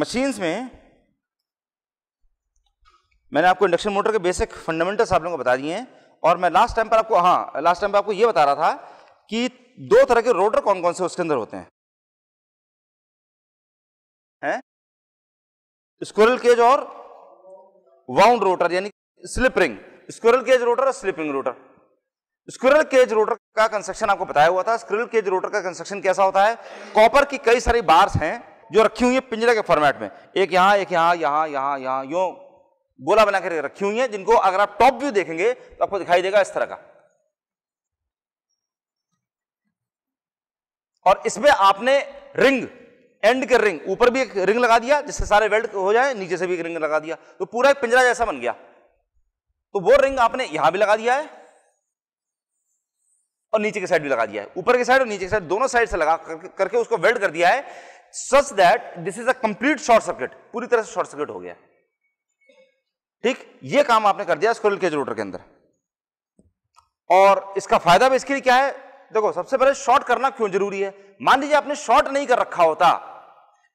machines में मैंने आपको इंडक्शन मोटर के बेसिक फंडामेंटल्स आप लोगों को बता दिए हैं और मैं लास्ट टाइम पर आपको हाँ लास्ट टाइम पर आपको ये बता रहा था कि दो तरह के रोटर कौन कौन से उसके अंदर होते हैं हैं स्क्विरल केज और वाउंड रोटर यानी स्लिप रिंग केज रोटर और slipping rotor squirrel cage rotor का कंस्ट्रक्शन आपको बताया हुआ था स्क्विरल केज रोटर का कंस्ट्रक्शन कैसा होता है कॉपर की कई सारी बार्स हैं जो रखी हुई है पिंजरे के फॉर्मेट में एक यहां एक यहां यहां यहां यहां यो गोला बना के रखी हुई है जिनको अगर आप टॉप व्यू देखेंगे तो आपको दिखाई देगा इस तरह का और इसमें आपने रिंग एंड के रिंग ऊपर भी एक रिंग लगा दिया जिससे सारे वेल्ड हो जाए नीचे से भी एक रिंग लगा दिया तो पूरा एक पिंजरा जैसा बन गया तो वो रिंग आपने यहां भी लगा दिया है और नीचे के साइड भी लगा दिया है ऊपर के साइड और नीचे के साइड दोनों साइड से लगा करके उसको वेल्ड कर दिया है such that this is a complete short circuit पूरी तरह से शॉर्ट सर्किट हो गया ठीक ये काम आपने कर दिया स्क्विरल केज रोटर के अंदर और इसका फायदा भी इसके लिए क्या है देखो सबसे पहले शॉर्ट करना क्यों जरूरी है मान लीजिए आपने शॉर्ट नहीं कर रखा होता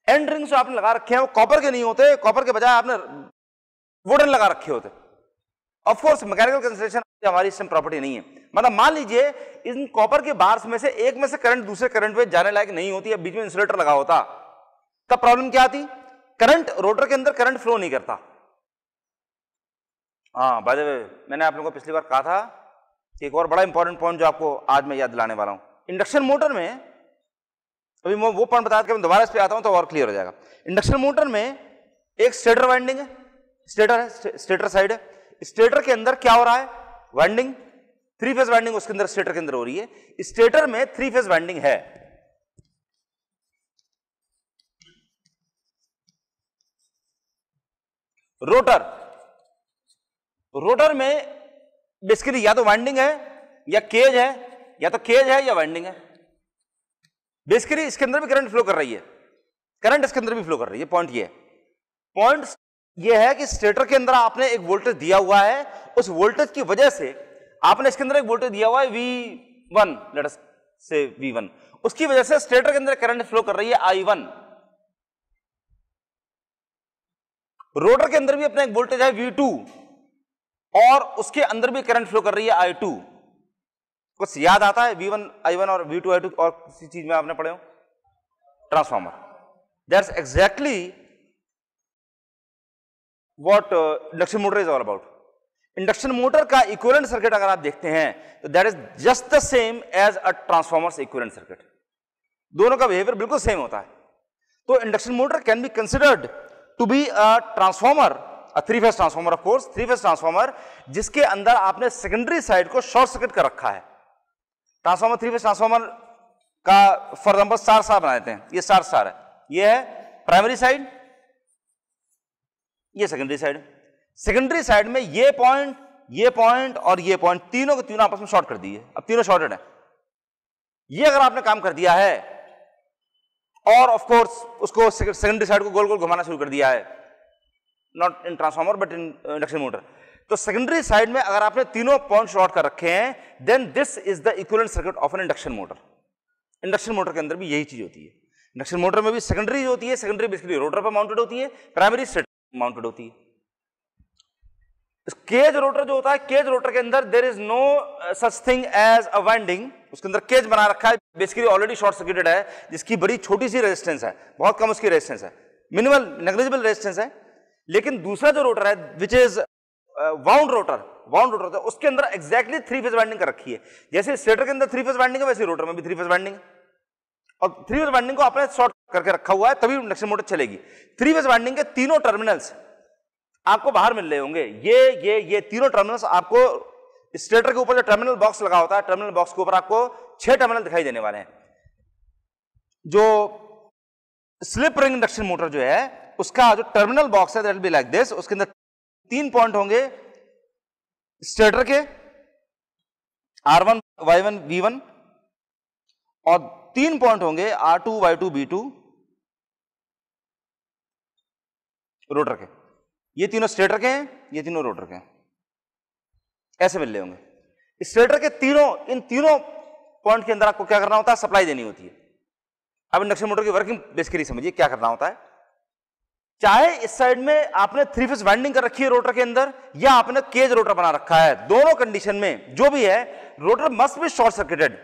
एंड रिंग्स आपने लगा रखे हैं वो कॉपर के नहीं होते कॉपर के बजाय आपने वुडन लगा रखे होते ऑफकोर्स मैकेनिकल कंसिडरेशन हमारी सिम प्रॉपर्टी नहीं है मतलब मान लीजिए इन कॉपर के बार्स में से एक में से करंट दूसरे करंट में जाने लायक नहीं होती है बीच में इंसुलेटर लगा होता तब प्रॉब्लम क्या आती करंट रोटर के अंदर करंट फ्लो नहीं करता हाँ बाय मैंने आप लोगों को पिछली बार कहा था कि एक और बड़ा इंपॉर्टेंट पॉइंट जो आपको आज मैं याद दिलाने वाला हूं इंडक्शन मोटर में अभी मैं वो पॉइंट बता के मैं दोबारा इस पर आता हूं तो और क्लियर हो जाएगा इंडक्शन मोटर में एक स्टेटर वाइंडिंग है स्टेटर है स्टेटर साइड है स्टेटर के अंदर क्या हो रहा है वाइंडिंग थ्री फेज वाइंडिंग उसके अंदर स्टेटर के अंदर हो रही है स्टेटर में थ्री फेज वाइंडिंग है रोटर रोटर में बेसिकली या तो वाइंडिंग है या केज है या तो केज है या वाइंडिंग है बेसिकली इसके अंदर भी करंट फ्लो कर रही है करंट इसके अंदर भी फ्लो कर रही है पॉइंट ये पॉइंट यह है कि स्टेटर के अंदर आपने एक वोल्टेज दिया हुआ है उस वोल्टेज की वजह से आपने इसके अंदर एक वोल्टेज दिया हुआ है V one let's say V one उसकी वजह से स्टेटर के अंदर करंट फ्लो कर रही है आई वन रोटर के अंदर भी अपना एक वोल्टेज है वी टू और उसके अंदर भी करंट फ्लो कर रही है आई टू कुछ याद आता है वी वन आई वन और वी टू आई टू और किसी चीज में आपने पढ़े हो transformer that's exactly what induction motor is all about induction motor का इक्वलेंट सर्किट अगर आप देखते हैं तो that is just the same as a transformer equivalent circuit दोनों का बिहेवियर बिल्कुल सेम होता है तो induction motor can be considered to be a transformer three phase transformer of course three phase transformer जिसके अंदर आपने सेकेंडरी साइड को शॉर्ट सर्किट कर रखा है ट्रांसफॉर्मर थ्री फेस ट्रांसफॉर्मर का फॉर एग्जाम्पल सार स्टार बना देते हैं ये सार स्टार है ये है प्राइमरी साइड ये सेकेंडरी साइड सेकेंडरी साइड में ये पॉइंट ये पॉइंट और ये पॉइंट तीनों के तीनों आपस में शॉर्ट कर दिए अब तीनों शॉर्टेड है ये अगर आपने काम कर दिया है और ऑफ कोर्स उसको सेकेंडरी साइड को गोल गोल घुमाना शुरू कर दिया है not in transformer but in induction motor तो सेकेंडरी साइड में अगर आपने तीनों पॉइंट शॉर्ट कर रखे हैं then this is the equivalent circuit of an induction motor induction motor के अंदर भी यही चीज होती है इंडक्शन मोटर में भी सेकेंडरी होती है सेकेंडरी बेसिकली रोटर पर माउंटेड होती है प्राइमरी माउंटेड होती है केज रोटर जो होता है केज रोटर के अंदर there is no such thing as a winding उसके अंदर केज बना रखा है बेसिकली ऑलरेडी शॉर्ट सर्किटेड है जिसकी बड़ी छोटी सी रेजिस्टेंस है बहुत कम उसकी रेजिस्टेंस है मिनिमल नेग्लिजिबल रेजिस्टेंस है लेकिन दूसरा जो रोटर है which is wound rotor wound rotor था उसके अंदर एक्जैक्टली थ्री फेज वाइंडिंग कर रखी है जैसे स्टेटर के अंदर थ्री फेज वाइंडिंग है वैसे रोटर में भी थ्री फेज वाइंडिंग और थ्री फेज वाइंडिंग को आपने शॉर्ट करके रखा हुआ है तभी इंडक्शन मोटर चलेगी थ्री फेज वाइंडिंग के तीनों टर्मिनल्स आपको बाहर मिल रहे होंगे ये ये ये तीनों टर्मिनल्स आपको स्टेटर के ऊपर जो टर्मिनल बॉक्स लगा होता है टर्मिनल बॉक्स के ऊपर आपको छह टर्मिनल दिखाई देने वाले हैं जो स्लिप रिंग इंडक्शन मोटर जो है उसका जो टर्मिनल बॉक्स है दैट बी लाइक दिस उसके अंदर तीन पॉइंट होंगे स्टेटर के R one Y one V one और तीन पॉइंट होंगे R two Y two B two rotor के ये तीनों स्टेटर के हैं ये तीनों रोटर के हैं ऐसे मिल रहे होंगे स्टेटर के तीनों इन तीनों पॉइंट के अंदर आपको क्या करना होता है सप्लाई देनी होती है अब इंडक्शन मोटर की वर्किंग बेसिकली समझिए क्या करना होता है चाहे इस साइड में आपने थ्री फेस वाइंडिंग कर रखी है रोटर के अंदर या आपने केज रोटर बना रखा है दोनों कंडीशन में जो भी है rotor must be short circuited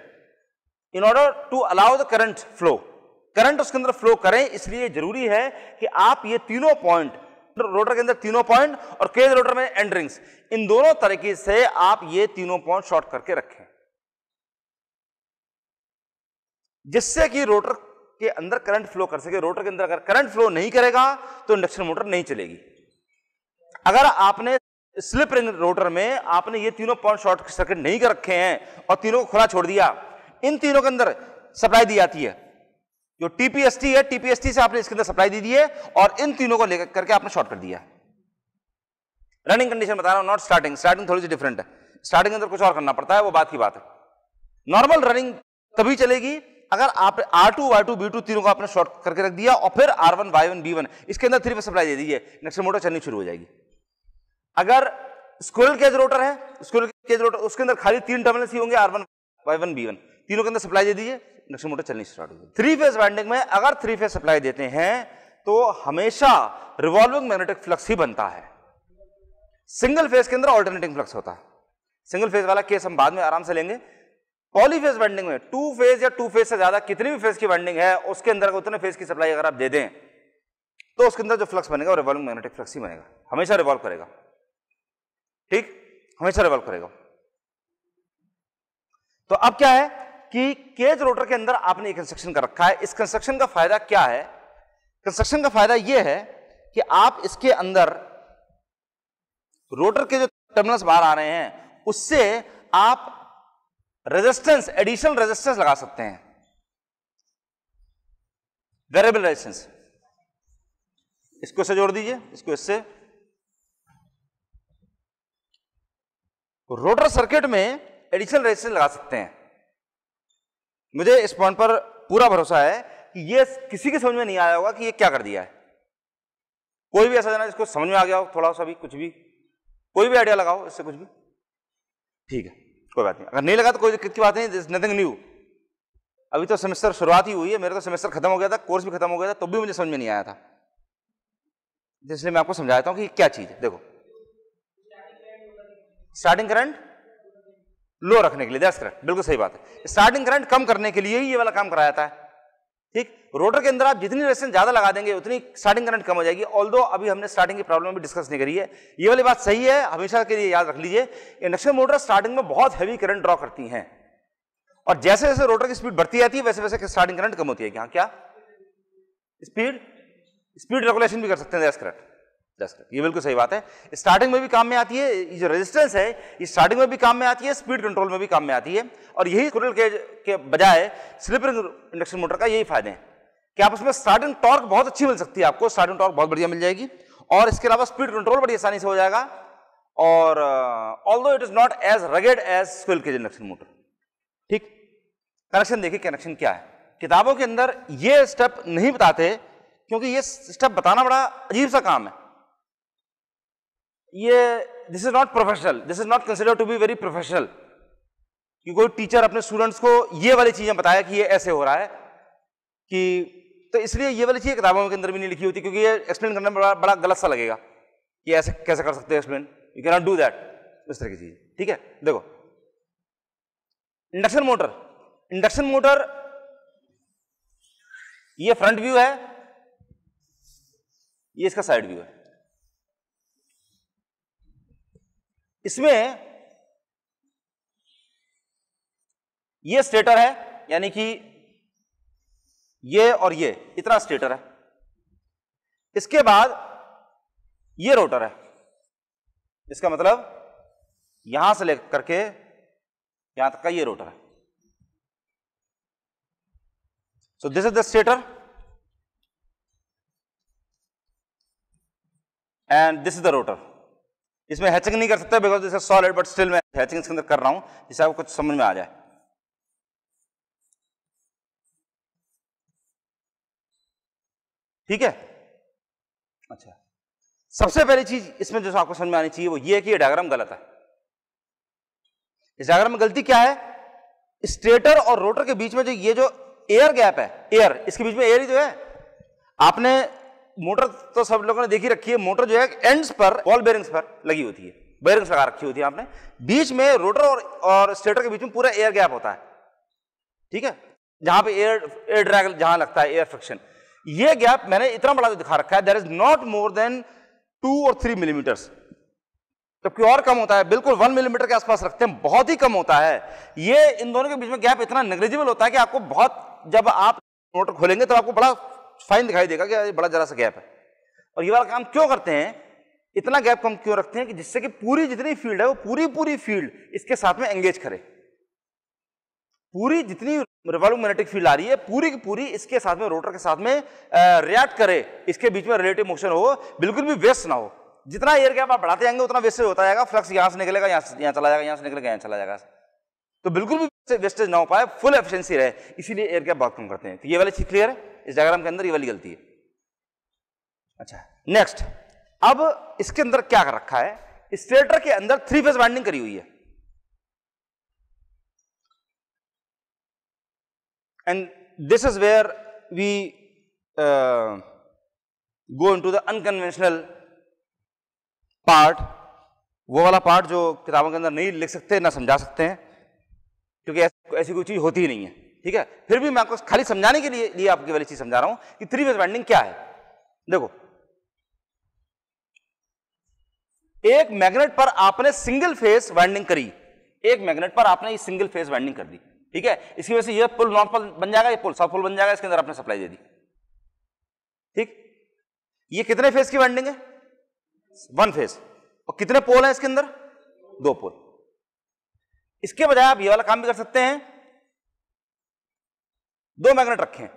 in order to allow the current flow current उसके अंदर फ्लो करें इसलिए जरूरी है कि आप ये तीनों पॉइंट रोटर के अंदर तीनों पॉइंट और केज रोटर में एंड्रिंग्स इन दोनों तरीके से आप ये तीनों पॉइंट शॉर्ट करके रखें जिससे कि रोटर के अंदर करंट फ्लो कर सके रोटर के अंदर अगर करंट फ्लो नहीं करेगा तो इंडक्शन मोटर नहीं चलेगी अगर आपने स्लिप रिंग रोटर में आपने ये तीनों पॉइंट शॉर्ट सर्किट नहीं कर रखे हैं और तीनों को खुला छोड़ दिया इन तीनों के अंदर सप्लाई दी जाती है जो टीपीएसटी है टीपीएसटी से आपने इसके अंदर सप्लाई दे दी है और इन तीनों को लेकर करके आपने शॉर्ट कर दिया रनिंग कंडीशन बता रहा हूं नॉट स्टार्टिंग स्टार्टिंग थोड़ी सी डिफरेंट है स्टार्टिंग अंदर कुछ और करना पड़ता है वो बात की बात है नॉर्मल रनिंग तभी चलेगी अगर आप R two Y two B two तीनों को आपने शॉर्ट करके रख दिया और फिर R one Y one B one इसके अंदर थ्री पे सप्लाई दे दीजिए नेक्स्ट मोटर चलनी शुरू हो जाएगी अगर स्क्वेल केज रोटर है स्क्वेल केज रोटर उसके अंदर खाली तीन टर्मिनल्स ही होंगे R one Y one B one तीनों के अंदर सप्लाई दे दीजिए इंडक्शन मोटर चलनी स्टार्ट होगी थ्री फेज वाइंडिंग में अगर थ्री फेज सप्लाई देते हैं तो हमेशा रिवॉल्विंग मैग्नेटिक फ्लक्स ही बनता है सिंगल फेज के अंदर ऑल्टरनेटिंग फ्लक्स होता है सिंगल फेज वाला केस हम बाद में आराम से लेंगे पॉलीफेज वाइंडिंग में टू फेज या टू फेज से ज्यादा कितनी भी फेज की वाइंडिंग है उसके अंदर उतने फेज की सप्लाई अगर आप दे दें तो उसके अंदर जो फ्लक्स बनेगा वो रिवॉल्विंग मैग्नेटिक फ्लक्स ही बनेगा हमेशा रिवॉल्व करेगा ठीक हमेशा रिवॉल्व करेगा तो अब क्या है कि केज रोटर के अंदर आपने कंस्ट्रक्शन कर रखा है इस कंस्ट्रक्शन का फायदा क्या है कंस्ट्रक्शन का फायदा यह है कि आप इसके अंदर रोटर के जो टर्मिनल्स बाहर आ रहे हैं उससे आप रेजिस्टेंस एडिशनल रेजिस्टेंस लगा सकते हैं वेरिएबल रेजिस्टेंस इसको इससे जोड़ दीजिए इसको इससे रोटर सर्किट में एडिशनल रेजिस्टेंस लगा सकते हैं मुझे इस पॉइंट पर पूरा भरोसा है कि ये किसी के समझ में नहीं आया होगा कि ये क्या कर दिया है कोई भी ऐसा जाना जिसको समझ में आ गया हो थोड़ा सा भी कुछ भी कोई भी आइडिया लगाओ इससे कुछ भी ठीक है कोई बात नहीं अगर नहीं लगा तो कोई दिक्कत की बात नहीं नथिंग न्यू अभी तो सेमेस्टर शुरुआत ही हुई है मेरा तो सेमेस्टर खत्म हो गया था कोर्स भी खत्म हो गया था तब तो भी मुझे समझ में नहीं आया था इसलिए मैं आपको समझाता हूँ कि क्या चीज़ है देखो स्टार्टिंग करंट लो रखने के लिए दैट्स करेक्ट बिल्कुल सही बात है स्टार्टिंग करंट कम करने के लिए ही ये वाला काम कराया जाता है ठीक रोटर के अंदर आप जितनी रेजिस्टेंस ज्यादा लगा देंगे उतनी स्टार्टिंग करंट कम हो जाएगी ऑल अभी हमने स्टार्टिंग की प्रॉब्लम भी डिस्कस नहीं करी है ये वाली बात सही है हमेशा के लिए याद रख लीजिए इंडक्शन मोटर स्टार्टिंग में बहुत हैवी करंट ड्रॉ करती हैं और जैसे जैसे रोटर की स्पीड बढ़ती जाती है वैसे वैसे स्टार्टिंग करंट कम होती है क्या क्या स्पीड स्पीड रेगुलेशन भी कर सकते हैं दैट्स करेक्ट दस ये बिल्कुल सही बात है स्टार्टिंग में भी काम में आती है ये जो रेजिस्टेंस है ये स्टार्टिंग में भी काम में आती है स्पीड कंट्रोल में भी काम में आती है और यही कुरल के, के बजाय स्लिपरिंग इंडक्शन मोटर का यही फायदे हैं कि आप उसमें स्टार्टिंग टॉर्क बहुत अच्छी मिल सकती है आपको स्टार्टिंग टॉर्क बहुत बढ़िया मिल जाएगी और इसके अलावा स्पीड कंट्रोल बड़ी आसानी से हो जाएगा और although it is not as rugged as squirrel cage induction motor ठीक कनेक्शन देखिए कनेक्शन क्या है किताबों के अंदर ये स्टेप नहीं बताते क्योंकि ये स्टेप बताना बड़ा अजीब सा काम है ये this is not professional this is not consider to be very professional कि कोई टीचर अपने स्टूडेंट्स को ये वाली चीज़ें बताया कि ये ऐसे हो रहा है कि तो इसलिए ये वाली चीज़ें किताबों के अंदर भी नहीं लिखी होती क्योंकि ये एक्सप्लेन करने में बड़ा बड़ा गलत सा लगेगा कि ऐसे कैसे कर सकते हैं explain you can not do that इस तरह की चीज़ ठीक है देखो इंडक्शन मोटर इंडक्शन मोटर ये फ्रंट व्यू है ये इसका साइड व्यू है इसमें ये स्टेटर है यानी कि ये और ये इतना स्टेटर है इसके बाद ये रोटर है इसका मतलब यहां से लेकर करके यहां तक का ये रोटर है so this is the stator and this is the rotor इसमें हैचिंग नहीं कर सकता because this solid but still मैं हैचिंग इसके अंदर कर रहा हूं जिससे आपको कुछ समझ में आ जाए ठीक है अच्छा सबसे पहली चीज इसमें जो आपको समझ में आनी चाहिए वो ये है कि ये डायग्राम गलत है इस डायग्राम में गलती क्या है स्टेटर और रोटर के बीच में जो ये जो एयर गैप है एयर इसके बीच में एयर ही जो है आपने मोटर तो सब लोगों ने देखी रखी है मोटर जो है एंड्स पर बॉल बेरिंग्स पर लगी होती है बेरिंग्स लगा रखी होती है आपने बीच में रोटर और, और स्टेटर के बीच में पूरा एयर गैप होता है ठीक है जहां पे एयर एयर ड्रैग जहां लगता है एयर फ्रिक्शन ये गैप मैंने इतना बड़ा जो तो दिखा रखा है there is not more than two और थ्री मिलीमीटर जबकि और कम होता है बिल्कुल वन मिलीमीटर के आसपास रखते हैं बहुत ही कम होता है ये इन दोनों के बीच में गैप इतना नेग्लिजिबल होता है कि आपको बहुत जब आप मोटर खोलेंगे तो आपको बड़ा फाइन दिखाई देगा कि बड़ा जरा सा गैप है और ये वाला काम क्यों करते हैं इतना गैप कम क्यों रखते हैं कि जिससे कि पूरी जितनी फील्ड है वो पूरी पूरी फील्ड इसके साथ में एंगेज करे पूरी जितनी रिवॉल्व मैग्नेटिक फील्ड आ रही है पूरी की पूरी इसके साथ में रोटर के साथ में रिएक्ट करे इसके बीच में रिलेटिव मोशन हो बिल्कुल भी वेस्ट ना हो जितना एयर गैप आप बढ़ाते जाएंगे उतना वेस्टेज होता जाएगा फ्लक्स यहां से निकलेगा यहां यहां चला जाएगा यहां से निकलेगा यहां चला जाएगा तो बिल्कुल भी वेस्टेज ना हो पाए फुल एफिशिएंसी रहे इसीलिए एयर गैप बहुत कम करते हैं तो ये वाली चीज क्लियर है इस डायग्राम के अंदर ये वाली गलती है अच्छा नेक्स्ट अब इसके अंदर क्या कर रखा है स्टेटर के अंदर थ्री फेज वाइंडिंग करी हुई है and this is where we go in to the unconventional part वो वाला पार्ट जो किताबों के अंदर नहीं लिख सकते ना समझा सकते हैं क्योंकि ऐसी कोई चीज़ होती ही नहीं है ठीक है फिर भी मैं आपको खाली समझाने के लिए लिए आपकी वाली चीज समझा रहा हूं कि थ्री फेज वाइंडिंग क्या है देखो एक मैग्नेट पर आपने सिंगल फेस वाइंडिंग करी एक मैग्नेट पर आपने ये सिंगल फेस वाइंडिंग कर दी ठीक है इसकी वजह से यह पुल नॉर्थ पोल बन जाएगा ये पुल साउथ पोल बन जाएगा इसके अंदर आपने सप्लाई दे दी ठीक ये कितने फेज की वाइंडिंग है वन फेज और कितने पोल है इसके अंदर दो पोल इसके बजाय आप ये वाला काम भी कर सकते हैं दो मैग्नेट रखें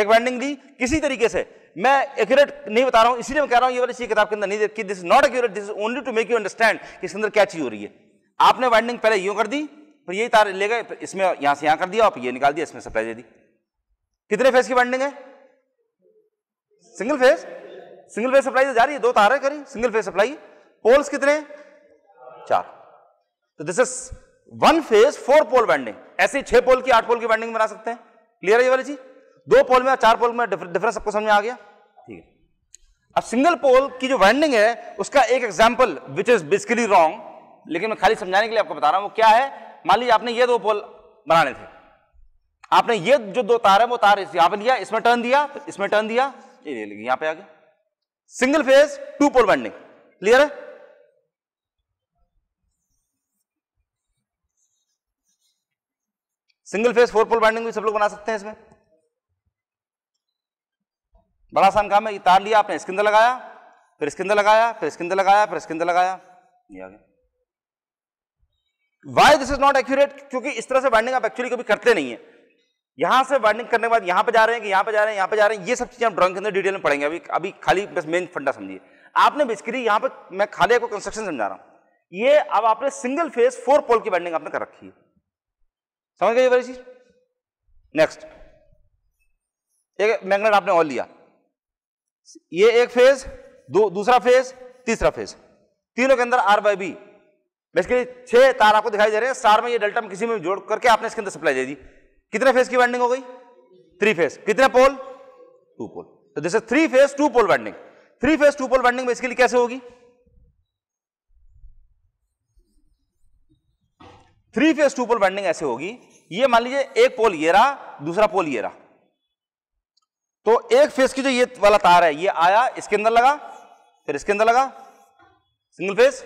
एक वाइंडिंग दी किसी तरीके से मैं एक्यूरेट नहीं बता रहा हूं इसलिए मैं कह रहा हूं ये वाली चीज किताब के अंदर नहीं देखी this is not accurate this only to make you understand कि इसके अंदर क्या चीज हो रही है आपने वाइंडिंग पहले यूं कर दी फिर यही तार ले गए इसमें यहां से यहां कर दिया आप ये निकाल दिया इसमें सप्लाई दे दी कितने फेज की वाइंडिंग है single phase single phase supply जा रही है दो तार है करी सिंगल फेज सप्लाई पोल्स कितने चार तो this is one phase four pole winding ऐसे छह पोल की आठ पोल की वाइंडिंग बना सकते हैं क्लियर है ये वाली चीज दो पोल में चार पोल में डिफरेंस सबको समझ में आ गया ठीक है अब सिंगल पोल की जो वाइंडिंग है उसका एक example which is basically wrong लेकिन मैं खाली समझाने के लिए आपको बता रहा हूं वो क्या है मान लीजिए आपने ये दो पोल बनाने थे आपने ये जो दो तार है वो तार यहां पर लिया इसमें टर्न दिया इसमें टर्न दिया ये यहां पे आ गया single phase two pole winding clear है single phase four pole winding भी सब लोग बना सकते हैं इसमें बड़ा आसान काम है ये तार लिया आपने इसके अंदर लगाया फिर इसके अंदर लगाया फिर इसके अंदर लगाया फिर इसके अंदर लगाया ये गया why this is not accurate क्योंकि इस तरह से बाइंडिंग आप एक्चुअली कभी करते नहीं है यहां से बाइंडिंग करने के बाद यहां पर जा रहे हैं कि यहां पर जा रहे हैं यहां पर जा रहे हैं ये सब चीजें हम ड्रॉइंग के अंदर डिटेल में पढ़ेंगे अभी अभी खाली बस मेन फंडा समझिए आपने बेसिकली यहां पर मैं खाली को कंस्ट्रक्शन समझा रहा हूं ये अब आपने सिंगल फेज फोर पोल की बाइंडिंग आपने कर रखी है समझ गए बड़ी चीज नेक्स्ट एक मैग्नेट आपने और लिया ये एक फेज दू, दूसरा फेज तीसरा फेज तीनों के अंदर आर बाई बी बेसिकली छह तार आपको दिखाई दे रहे हैं स्टार में ये डेल्टा में किसी में जोड़ करके आपने इसके अंदर सप्लाई दे दी कितने फेज की वाइंडिंग हो गई थ्री फेज कितने पोल टू पोल तो जैसे three phase two pole winding three phase two pole winding basically कैसे होगी three phase two pole winding ऐसे होगी ये मान लीजिए एक पोल ये रहा दूसरा पोल ये रहा तो एक फेज की जो ये वाला तार है ये आया इसके अंदर लगा फिर इसके अंदर लगा सिंगल फेज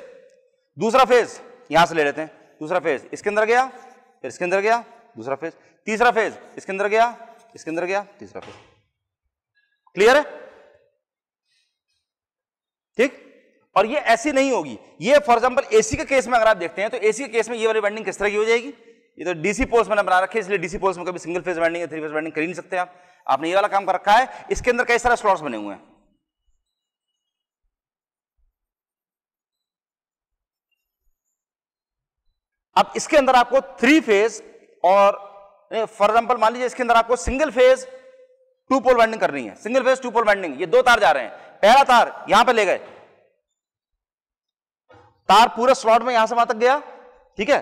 दूसरा फेज यहां से ले लेते हैं दूसरा फेज इसके अंदर गया फिर इसके अंदर गया दूसरा फेज तीसरा फेज इसके अंदर गया इसके अंदर गया तीसरा फेज क्लियर है ठीक और ये ऐसी नहीं होगी ये फॉर एग्जाम्पल एसी के केस में अगर आप देखते हैं तो एसी के केस में ये वाली वाइंडिंग किस तरह की हो जाएगी ये तो डीसी पोल्स मैंने बना रखे इसलिए डीसी पोल्स में कभी सिंगल फेज वाइंडिंग या थ्री फेज वाइंडिंग कर ही नहीं सकते आप आपने ये वाला काम कर रखा है इसके अंदर कई सारे स्लॉट्स बने हुए हैं अब इसके अंदर आपको थ्री फेज और फॉर एग्जाम्पल मान लीजिए इसके अंदर आपको single phase two pole winding करनी है single phase two pole winding ये दो तार जा रहे हैं पहला तार यहां पर ले गए तार पूरा स्लॉट में यहां से वहां तक गया ठीक है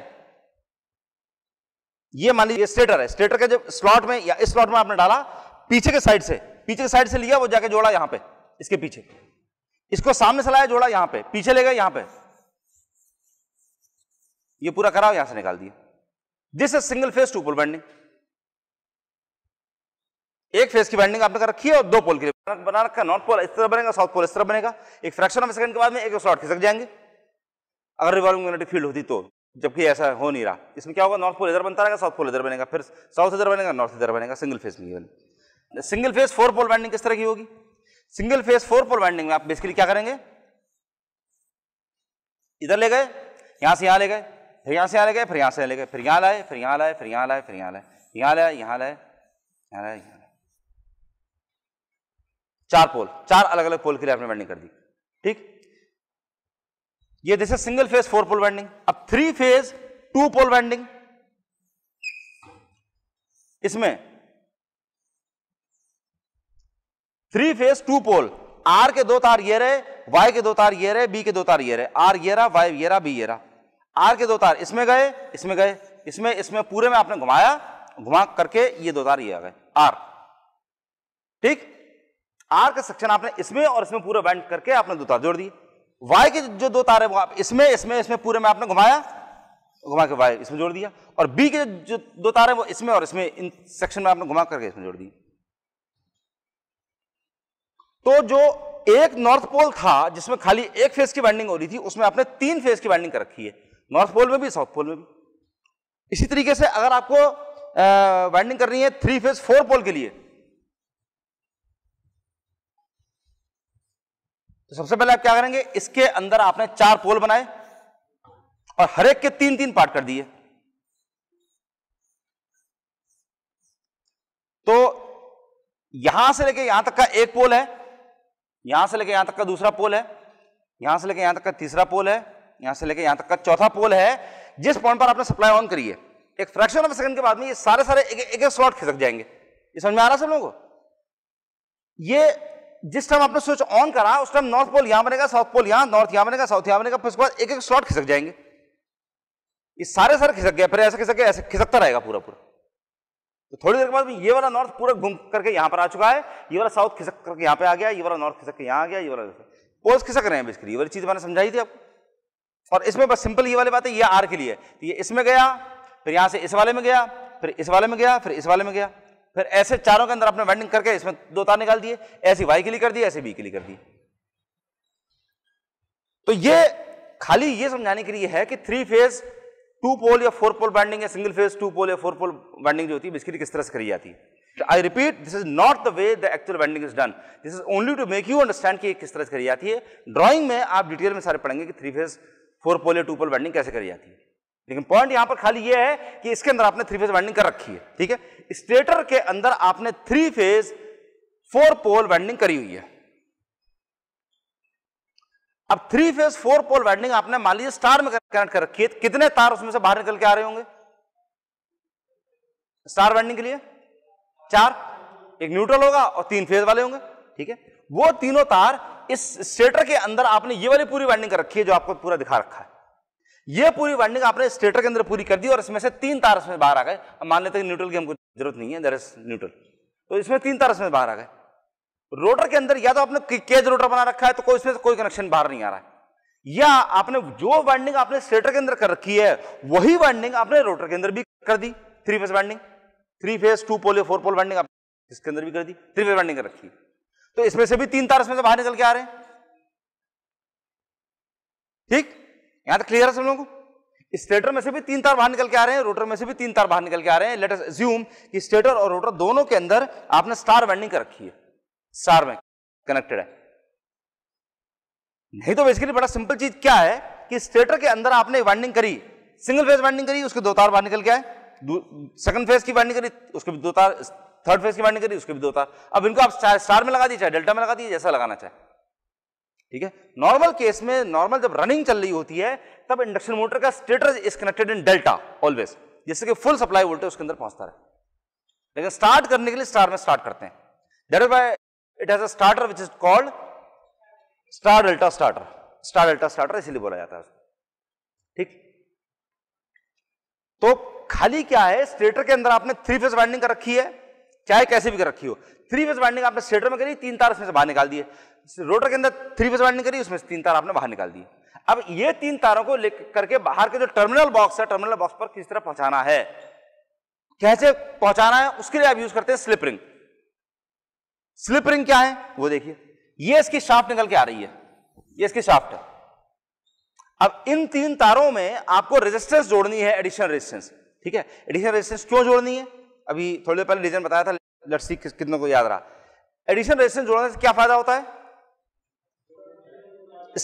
ये मान लीजिए स्टेटर है स्टेटर के जब स्लॉट में या इस स्लॉट में आपने डाला पीछे के साइड से पीछे के साइड से लिया वो जाके जोड़ा यहां पे इसके पीछे इसको सामने से लाया जोड़ा यहां पे पीछे ले गए यहां पे ये पूरा कराओ यहां से निकाल दिया this is single phase two pole winding एक फेस की बैंडिंग आपने कर रखी है और दो पोल के लिए बना रखा नॉर्थ पोल इस तरह बनेगा साउथ पोल इस तरह बनेगा एक फ्रैक्शन ऑफ सेकंड के बाद में एक स्लॉट खिसक जाएंगे अगर रिवॉल्विंग मैग्नेटिक फील्ड होती तो जबकि ऐसा हो नहीं रहा इसमें क्या होगा नॉर्थ पोल इधर बनता रहेगा साउथ पोल इधर बनेगा फिर साउथ इधर बनेगा नॉर्थ इधर बनेगा सिंगल फेज में single phase four pole winding किस तरह की होगी single phase four pole winding में आप बेसिकली क्या करेंगे इधर ले गए यहां से यहां ले गए फिर यहां से यहां ले गए फिर यहां से ले गए फिर यहां लाए फिर यहां लाए फिर यहां लाए फिर यहां लाए यहां लाए यहां लाए यहां लाए यहां लाए चार पोल चार अलग अलग पोल के लिए आपने बाइंडिंग कर दी ठीक ये this is single phase four pole winding अब three phase two pole winding इसमें three phase two pole R के दो तार ये रहे वाई के दो तार ये रहे बी के दो तार ये रहे आर ये रहा वाई ये रहा बी ये रहा आर के दो तार इसमें गए इसमें गए इसमें इसमें पूरे में आपने घुमाया घुमा करके ये दो तार ये आ गए आर ठीक आर का सेक्शन आपने इसमें और इसमें पूरा बैंड करके आपने दो तार जोड़ दिए वाई के जो दो तार है इसमें इसमें इसमें पूरे में आपने घुमाया घुमा के वाई इसमें जोड़ दिया और बी के जो दो तार है वो इसमें और इसमें इन सेक्शन में आपने घुमा करके इसमें जोड़ दिया तो जो एक नॉर्थ पोल था जिसमें खाली एक फेज की बाइंडिंग हो रही थी उसमें आपने तीन फेज की बाइंडिंग कर रखी है नॉर्थ पोल में भी साउथ पोल में भी इसी तरीके से अगर आपको बाइंडिंग करनी है थ्री फेज फोर पोल के लिए तो सबसे पहले आप क्या करेंगे इसके अंदर आपने चार पोल बनाए और हर एक के तीन तीन पार्ट कर दिए तो यहां से लेके यहां तक का एक पोल है यहां से लेके यहां तक का दूसरा पोल है यहां से लेके यहां तक का तीसरा पोल है यहां से लेके यहां तक का चौथा पोल है जिस पॉइंट पर आपने सप्लाई ऑन करी है एक फ्रैक्शन ऑफ सेकंड के बाद में ये सारे सारे एक एक, एक स्लॉट खिसक जाएंगे ये समझ में आ रहा है सब लोगों को ये जिस टाइम आपने स्विच ऑन करा उस टाइम नॉर्थ पोल यहां बनेगा साउथ पोल यहां नॉर्थ यहां बनेगा साउथ यहां बनेगा फिर उसके बाद एक एक स्लॉट खिसक जाएंगे ये सारे सारे खिसक गया फिर ऐसे खिसक गया ऐसे खिसकता रहेगा पूरा पूरा तो थोड़ी देर के बाद ये वाला नॉर्थ पूरा घूम करके यहां पर आ चुका है ये वाला साउथ खिसक करके यहां पर आ गया ये वाला नॉर्थ खिसक के यहां आ गया ये वाला पोल्स खिसक रहे हैं बेसिकली ये वाली चीज मैंने समझाई थी आपको और इसमें बस सिंपल ये वाली बात है ये आर के लिए तो ये इसमें गया फिर यहां से इस वाले में गया फिर इस वाले में गया फिर इस वाले में गया फिर ऐसे चारों के अंदर आपने वेंडिंग करके इसमें दो तार निकाल दिए ऐसी वाई के लिए कर दिए ऐसे बी के लिए कर दिए तो ये खाली ये समझाने के लिए है कि थ्री फेज टू पोल या फोर पोल बाइंडिंग या सिंगल फेज टू पोल या फोर पोल बाइंडिंग जो होती है बेसिकली किस तरह से करी जाती है I repeat this is not the way the actual winding is done this is only to make you understand कि किस तरह से करी जाती है ड्राइंग में आप डिटेल में सारे पढ़ेंगे कि थ्री फेज फोर पोल या टू पोल बाइंडिंग कैसे करी जाती है लेकिन पॉइंट यहां पर खाली ये है कि इसके अंदर आपने थ्री फेज वाइंडिंग कर रखी है ठीक है स्टेटर के अंदर आपने three phase four pole winding करी हुई है अब three phase four pole winding आपने मान लीजिए स्टार में कनेक्ट कर रखी है तो कितने तार उसमें से बाहर निकल के आ रहे होंगे स्टार वाइंडिंग के लिए चार एक न्यूट्रल होगा और तीन फेज वाले होंगे ठीक है वो तीनों तार इस स्टेटर के अंदर आपने ये वाली पूरी वाइंडिंग कर रखी है जो आपको पूरा दिखा रखा है ये पूरी वाइंडिंग आपने स्टेटर के अंदर पूरी कर दी और इसमें से तीन तार इसमें बाहर आ गए अब मान लेते हैं न्यूट्रल की हमको जरूरत नहीं है दर इज न्यूट्रल तो इसमें तीन तार इसमें बाहर आ गए रोटर के अंदर या तो आपने केज रोटर बना रखा है तो कोई इसमें से कोई कनेक्शन बाहर नहीं आ रहा है या आपने जो वाइंडिंग आपने स्टेटर के अंदर कर रखी है वही वाइंडिंग आपने रोटर के अंदर भी कर दी three phase winding three phase two pole four pole winding आपने इसके अंदर भी कर दी थ्री फेज वाइंडिंग कर रखी तो इसमें से भी तीन तार इसमें से बाहर निकल के आ रहे हैं ठीक यहां तक क्लियर है सब लोगों को स्टेटर में से भी तीन तार बाहर निकल के आ रहे हैं रोटर में से भी तीन तार बाहर निकल के आ रहे हैं लेट अस अज्यूम कि स्टेटर और रोटर दोनों के अंदर आपने स्टार वाइंडिंग कर रखी है स्टार में कनेक्टेड है नहीं तो बेसिकली बड़ा सिंपल चीज क्या है कि स्टेटर के अंदर आपने वाइंडिंग करी सिंगल फेज वाइंडिंग करी उसके दो तार बाहर निकल के आए सेकंड फेज की वाइंडिंग करी उसके भी दो तार थर्ड फेज की वाइंडिंग करी उसके भी दो तार अब इनको आप स्टार में लगा दीजिए चाहे डेल्टा में लगा दीजिए जैसा लगाना चाहे ठीक है नॉर्मल केस में नॉर्मल जब रनिंग चल रही होती है तब इंडक्शन मोटर का stator is connected in delta always जिससे कि फुल सप्लाई वोल्टेज उसके अंदर पहुंचता रहे लेकिन स्टार्ट करने के लिए स्टार में स्टार्ट करते हैं it has a starter which is called star delta starter star delta starter इसीलिए बोला जाता है ठीक तो खाली क्या है स्टेटर के अंदर आपने थ्री फेज वाइंडिंग कर रखी है चाहे कैसे भी कर रखी हो थ्री फेज वाइंडिंग आपने स्टेटर में करी तीन तार उसमें से बाहर निकाल दिए रोटर के अंदर थ्री फेज वाइंडिंग करी उसमें से तीन तार आपने बाहर निकाल दिए अब ये तीन तारों को ले करके बाहर के जो टर्मिनल बॉक्स है टर्मिनल बॉक्स पर किस तरह पहुंचाना है कैसे पहुंचाना है उसके लिए आप यूज करते हैं स्लिप रिंग स्लिप रिंग क्या है वो देखिए ये इसकी शाफ्ट निकल के आ रही है ये इसकी शाफ्ट है अब इन तीन तारों में आपको रेजिस्टेंस जोड़नी है एडिशनल रेजिस्टेंस ठीक है एडिशनल रेजिस्टेंस क्यों जोड़नी है अभी थोड़ी देर पहले रीजन बताया था लेट्स सी कितने को याद रहा एडिशन रेजिस्टेंस जोड़ने से क्या फायदा होता है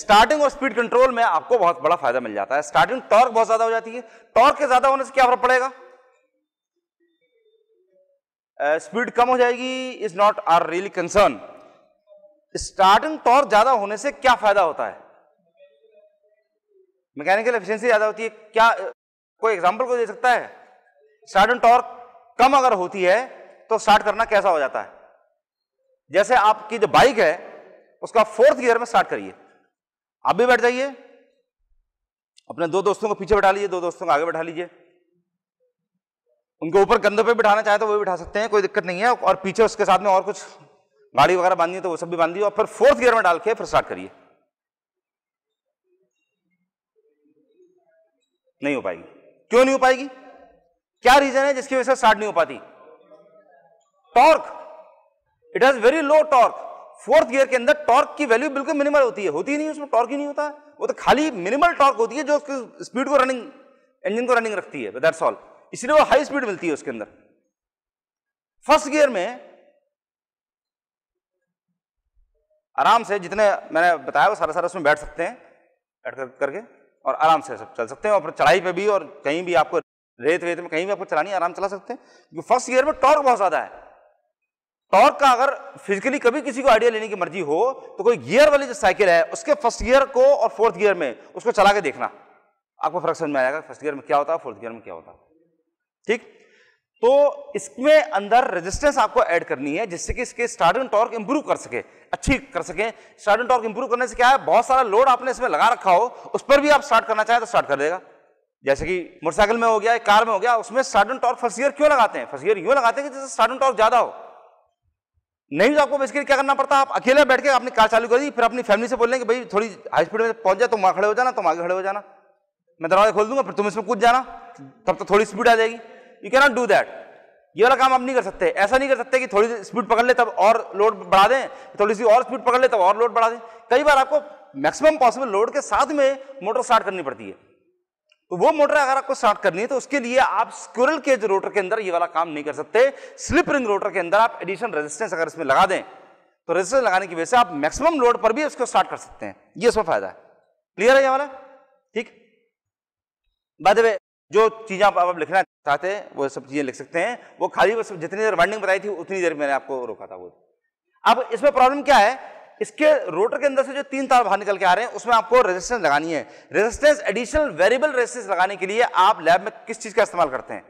स्टार्टिंग और स्पीड कंट्रोल में आपको बहुत बड़ा फायदा मिल जाता है स्टार्टिंग टॉर्क बहुत ज्यादा हो जाती है टॉर्क के ज्यादा होने से क्या फर्क पड़ेगा स्पीड uh, कम हो जाएगी is not are really concern starting torque ज्यादा होने से क्या फायदा होता है मैकेनिकल एफिशिएंसी ज्यादा होती है क्या कोई एग्जांपल को दे सकता है स्टार्टिंग टॉर्क कम अगर होती है तो स्टार्ट करना कैसा हो जाता है जैसे आपकी जो बाइक है उसका फोर्थ गियर में स्टार्ट करिए आप भी बैठ जाइए अपने दो दोस्तों को पीछे बैठा लीजिए दो दोस्तों को आगे बैठा लीजिए उनके ऊपर कंधों पे बिठाना चाहे तो वो भी बिठा सकते हैं कोई दिक्कत नहीं है और पीछे उसके साथ में और कुछ गाड़ी वगैरह बांधनी है तो वो सब भी बांध दिए और फिर फोर्थ गियर में डाल के फिर स्टार्ट करिए नहीं हो पाएगी क्यों नहीं हो पाएगी क्या रीजन है जिसकी वजह से स्टार्ट नहीं हो पाती torque it has very low torque fourth gear के अंदर टॉर्क की वैल्यू बिल्कुल मिनिमल होती है होती ही नहीं उसमें टॉर्क ही नहीं होता है वो तो खाली मिनिमल टॉर्क होती है जो उसकी स्पीड को रनिंग इंजन को रनिंग रखती है दैट्स ऑल इसलिए वो हाई स्पीड मिलती है उसके अंदर फर्स्ट गियर में आराम से जितने मैंने बताया वो सारा सारा उसमें बैठ सकते हैं बैठ कर, करके और आराम से सब चल सकते हैं और चढ़ाई पे भी और कहीं भी आपको रेत वेत में कहीं भी आपको चलानी आराम चला सकते हैं क्योंकि फर्स्ट गियर में टॉर्क बहुत ज़्यादा है टॉर्क का अगर फिजिकली कभी किसी को आइडिया लेने की मर्जी हो तो कोई गियर वाली जो साइकिल है उसके फर्स्ट गियर को और फोर्थ गियर में उसको चला के देखना आपको फर्क समझ में आएगा फर्स्ट गियर में क्या होता है फोर्थ गियर में क्या होता है ठीक तो इसमें अंदर रेजिस्टेंस आपको ऐड करनी है जिससे कि इसके स्टार्टिंग टॉर्क इंप्रूव कर सके अच्छी कर सके स्टार्टिंग टॉर्क इंप्रूव करने से क्या है बहुत सारा लोड आपने इसमें लगा रखा हो उस पर भी आप स्टार्ट करना चाहें तो स्टार्ट कर देगा जैसे कि मोटरसाइकिल में हो गया कार में हो गया उसमें स्टार्टिंग टॉर्क फर्स्ट ईयर क्यों लगाते हैं फर्स्ट ईयर यू लगाते हैं कि जैसे स्टार्टिंग टॉर्क ज्यादा हो नहीं तो आपको बेसिकली क्या करना पड़ता आप अकेले बैठ के अपनी कार चालू कर दी फिर अपनी फैमिली से बोलने कि भाई थोड़ी हाई स्पीड में पहुंच जाए तो वहाँ खड़े हो जाना तुम आगे खड़े हो जाना मैं दरवाजा खोल दूंगा फिर तुम इसमें कूद जाना तब तो थोड़ी स्पीड आ जाएगी you can not do that ये वाला काम आप नहीं कर सकते ऐसा नहीं कर सकते कि थोड़ी स्पीड पकड़ ले तब और लोड बढ़ा दें थोड़ी सी और स्पीड पकड़ ले तब और लोड बढ़ा दें कई बार आपको मैक्सिमम पॉसिबल लोड के साथ में मोटर स्टार्ट करनी पड़ती है तो वो मोटर अगर आपको स्टार्ट करनी है तो उसके लिए आप स्क्विरल केज रोटर के अंदर ये वाला काम नहीं कर सकते स्लिप रिंग रोटर के अंदर आप एडिशनल रेजिस्टेंस अगर इसमें लगा दें तो रेजिस्टेंस लगाने की वजह से आप मैक्सिमम लोड पर भी उसको स्टार्ट कर सकते हैं ये इसमें फायदा है क्लियर है ये वाला ठीक बाद में जो चीज़ें आप, आप लिखना चाहते हैं वो सब चीज़ें लिख सकते हैं वो खाली बस जितनी देर वर्डिंग बताई थी उतनी देर मैंने आपको रोका था वो अब इसमें प्रॉब्लम क्या है इसके रोटर के अंदर से जो तीन तार बाहर निकल के आ रहे हैं उसमें आपको रेजिस्टेंस लगानी है रेजिस्टेंस एडिशनल वेरिएबल रेजिस्टेंस लगाने के लिए आप लैब में किस चीज का इस्तेमाल करते हैं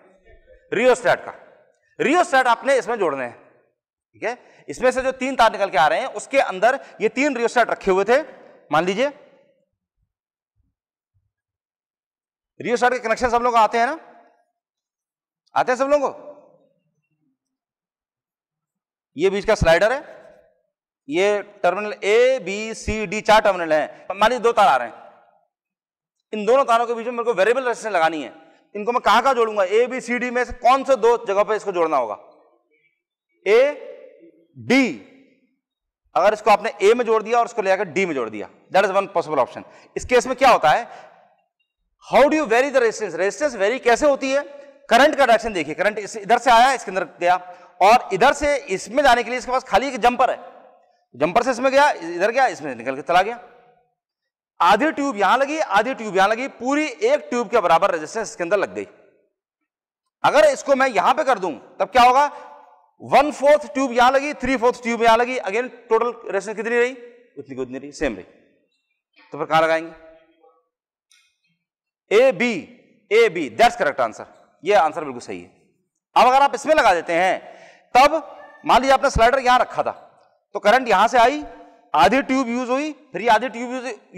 रियोस्टैट का रियोस्टैट आपने इसमें जोड़ने हैं ठीक है इसमें से जो तीन तार निकल के आ रहे हैं उसके अंदर ये तीन रियोस्टैट रखे हुए थे मान लीजिए रियोस्टैट के कनेक्शन सब लोग आते हैं ना आते हैं सब लोगों को ये बीच का स्लाइडर है ये terminal A B C D चार टर्मिनल है मान लीजिए दो तार आ रहे हैं इन दोनों तारों के बीच में मेरे को वेरिएबल रेजिस्टेंस लगानी है इनको मैं कहां कहां जोड़ूंगा ए बी सी डी में से कौन से दो जगह पर इसको जोड़ना होगा ए डी अगर इसको आपने ए में जोड़ दिया और इसको ले जाकर डी में जोड़ दिया that is one possible option इस केस में क्या होता है how do you vary the resistance resistance vary कैसे होती है करंट का डायरेक्शन देखिए करंट इधर से आया इसके अंदर गया और इधर से इसमें जाने के लिए इसके पास खाली एक जंपर है जंपर से इसमें गया इधर गया इसमें निकल के चला गया आधी ट्यूब यहां लगी आधी ट्यूब यहां लगी पूरी एक ट्यूब के बराबर रेजिस्टेंस इसके अंदर लग गई अगर इसको मैं यहां पे कर दूं तब क्या होगा वन फोर्थ ट्यूब यहां लगी थ्री फोर्थ ट्यूब यहां लगी अगेन टोटल रेजिस्टेंस कितनी रही उतनी उतनी रही सेम रही तो फिर कहां लगाएंगे A B A B that's correct answer ये आंसर बिल्कुल सही है अब अगर आप इसमें लगा देते हैं तब मान लीजिए आपने स्लाइडर यहां रखा था तो करंट यहां से आई आधी ट्यूब यूज हुई फिर ये आधी ट्यूब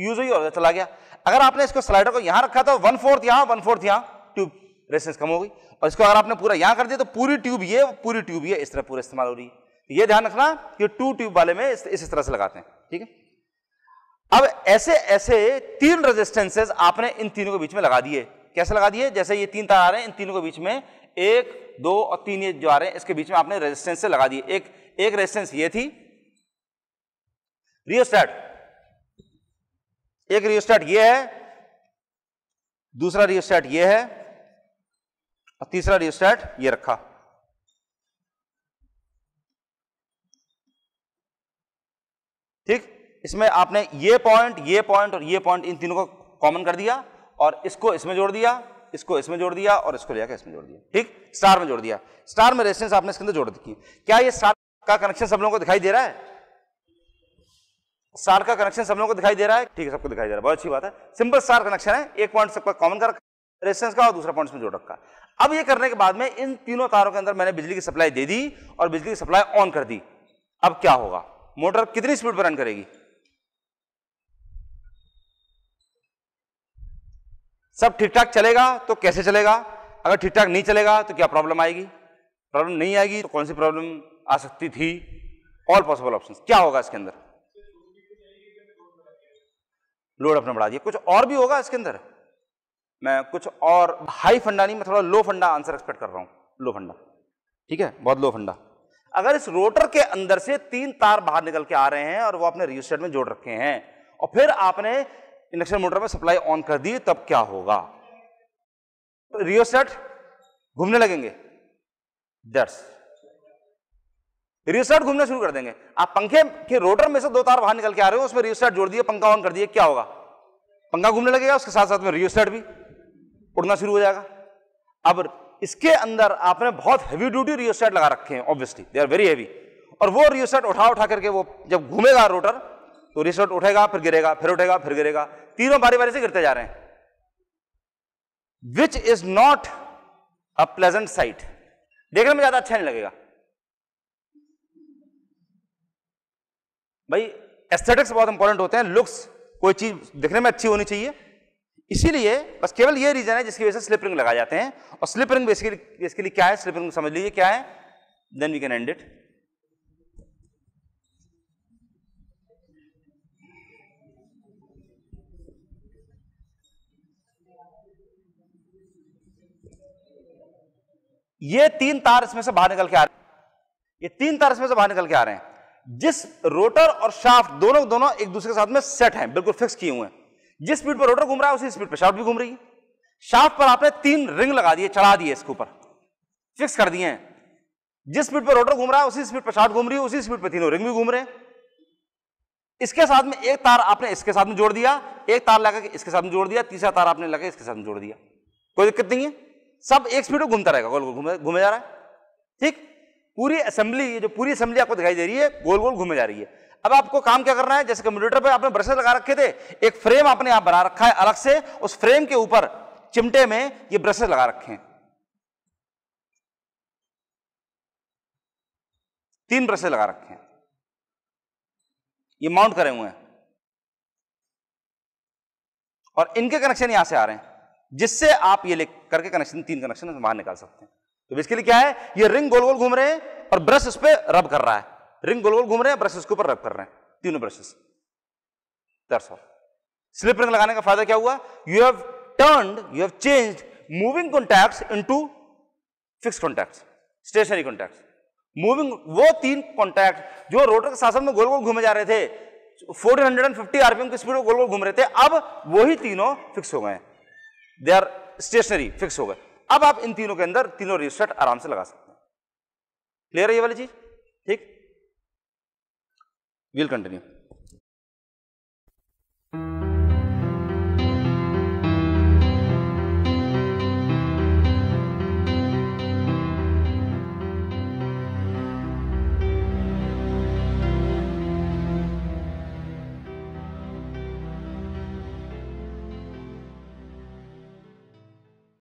यूज हुई और चला गया अगर आपने इसको स्लाइडर को यहां रखा तो वन फोर्थ यहां वन फोर्थ यहां ट्यूब रेसेंस कम हो गई और इसको अगर आपने पूरा यहां कर दिया तो पूरी ट्यूब ये पूरी ट्यूब ये इस तरह पूरा इस्तेमाल हो रही है ये ध्यान रखना कि टू ट्यूब वाले में इस, इस तरह से लगाते हैं ठीक है अब ऐसे ऐसे तीन रेजिस्टेंसेज आपने इन तीनों के बीच में लगा दिए कैसे लगा दिए जैसे ये तीन तार आ रहे हैं इन तीनों के बीच में एक दो और तीन ये जो आ रहे हैं इसके बीच में आपने रेजिस्टेंस से लगा दिए एक एक रेजिस्टेंस ये थी रियोस्टैट एक रियोस्टैट ये है दूसरा रियोस्टैट ये है और तीसरा रियोस्टैट ये रखा ठीक इसमें आपने ये पॉइंट ये पॉइंट और ये पॉइंट इन तीनों को कॉमन कर दिया और इसको इसमें जोड़ दिया इसको इसमें जोड़ दिया और इसको लेकर इसमें जोड़ दिया ठीक स्टार में जोड़ दिया स्टार में रेसिडेंस आपने इसके अंदर जोड़ दी क्या ये स्टार का कनेक्शन सब लोगों को दिखाई दे रहा है सार का कनेक्शन सब लोगों को दिखाई दे रहा है ठीक है सबको दिखाई दे रहा है बहुत अच्छी बात है सिंपल सार कनेक्शन है एक पॉइंट सबका कॉमन कर रेजिस्टेंस का और दूसरा पॉइंट में जोड़ रखा अब ये करने के बाद में इन तीनों तारों के अंदर मैंने बिजली की सप्लाई दे दी और बिजली की सप्लाई ऑन कर दी अब क्या होगा मोटर कितनी स्पीड पर रन करेगी सब ठीक ठाक चलेगा तो कैसे चलेगा अगर ठीक ठाक नहीं चलेगा तो क्या प्रॉब्लम आएगी प्रॉब्लम नहीं आएगी तो कौन सी प्रॉब्लम आ सकती थी ऑल पॉसिबल ऑप्शन क्या होगा इसके अंदर लोड अपना बढ़ा दिया कुछ और भी होगा इसके अंदर मैं कुछ और हाई फंडा नहीं मैं थोड़ा लो फंडा आंसर एक्सपेक्ट कर रहा हूं लो फंडा ठीक है बहुत लो फंडा अगर इस रोटर के अंदर से तीन तार बाहर निकल के आ रहे हैं और वो अपने रियोस्टेट में जोड़ रखे हैं और फिर आपने इंडक्शन मोटर में सप्लाई ऑन कर दी तब क्या होगा रियोस्टेट तो घूमने लगेंगे दर्श रिसर्ट घूमना शुरू कर देंगे आप पंखे के रोटर में से दो तार बाहर निकल के आ रहे हो उसमें रिसर्ट जोड़ दिए पंखा ऑन कर दिए क्या होगा पंखा घूमने लगेगा उसके साथ साथ में रिसर्ट भी उड़ना शुरू हो जाएगा अब इसके अंदर आपने बहुत हैवी ड्यूटी रियोस्टार्ट लगा रखे हैं obviously they are very heavy और वो रियोसेट उठा उठा करके वो जब घूमेगा रोटर तो रियोस्टार्ट उठेगा फिर गिरेगा फिर उठेगा फिर गिरेगा तीनों बारी बारी से गिरते जा रहे हैं which is not a pleasant sight देखने में ज्यादा अच्छा नहीं लगेगा भाई एस्थेटिक्स बहुत इंपॉर्टेंट होते हैं लुक्स कोई चीज दिखने में अच्छी होनी चाहिए इसीलिए बस केवल ये रीजन है जिसकी वजह से स्लिप रिंग लगाए जाते हैं और स्लिप रिंग बेसिकली इसके लिए क्या है स्लिपरिंग समझ लीजिए क्या है then we can end it ये तीन तार इसमें से बाहर निकल के आ रहे हैं ये तीन तार इसमें से बाहर निकल के आ रहे हैं जिस रोटर और शाफ्ट दोनों दोनों एक दूसरे के साथ में सेट हैं बिल्कुल फिक्स किए हुए हैं जिस स्पीड पर रोटर घूम रहा है उसी स्पीड पर शाफ्ट भी घूम रही है शाफ्ट पर आपने तीन रिंग लगा दिए चढ़ा दिए इसके ऊपर फिक्स कर दिए हैं जिस स्पीड पर रोटर घूम रहा है उसी स्पीड पर शाफ्ट घूम रही है उसी स्पीड पर तीनों रिंग भी घूम रहे हैं इसके साथ में एक तार आपने इसके साथ में जोड़ दिया एक तार लगा के इसके साथ में जोड़ दिया तीसरा तार आपने लगा इसके साथ में जोड़ दिया कोई दिक्कत नहीं है सब एक स्पीड में घूमता रहेगा घूमे जा रहा है ठीक पूरी असेंबली ये जो पूरी असेंबली आपको दिखाई दे रही है गोल गोल घूमे जा रही है अब आपको काम क्या करना है जैसे कंप्यूटर पर आपने ब्रशेस लगा रखे थे एक फ्रेम आपने यहां बना रखा है अलग से उस फ्रेम के ऊपर चिमटे में ये ब्रशेस लगा रखे हैं तीन ब्रशेस लगा रखे हैं ये माउंट करे हुए हैं और इनके कनेक्शन यहां से आ रहे हैं जिससे आप ये ले करके कनेक्शन तीन कनेक्शन बाहर निकाल सकते हैं तो बेसिकली क्या है ये रिंग गोल गोल घूम रहे हैं और ब्रश इस पर रब कर रहा है रिंग गोल गोल घूम रहे हैं ब्रश इसके ऊपर रब कर रहे हैं तीनों ब्रशेस दरअसल स्लिप रिंग लगाने का फायदा क्या हुआ you have turn you have change moving contact into fix contact stationary contact moving वो तीन कॉन्टैक्ट जो रोटर के शासन में गोल गोल घूमे जा रहे थे 1450 आरपीएम की स्पीड में गोल गोल घूम रहे थे अब वही तीनों फिक्स हो गए दे आर स्टेशनरी फिक्स हो गए अब आप इन तीनों के अंदर तीनों रेजिस्टेंट आराम से लगा सकते हैं क्लियर है ये वाली चीज ठीक विल कंटिन्यू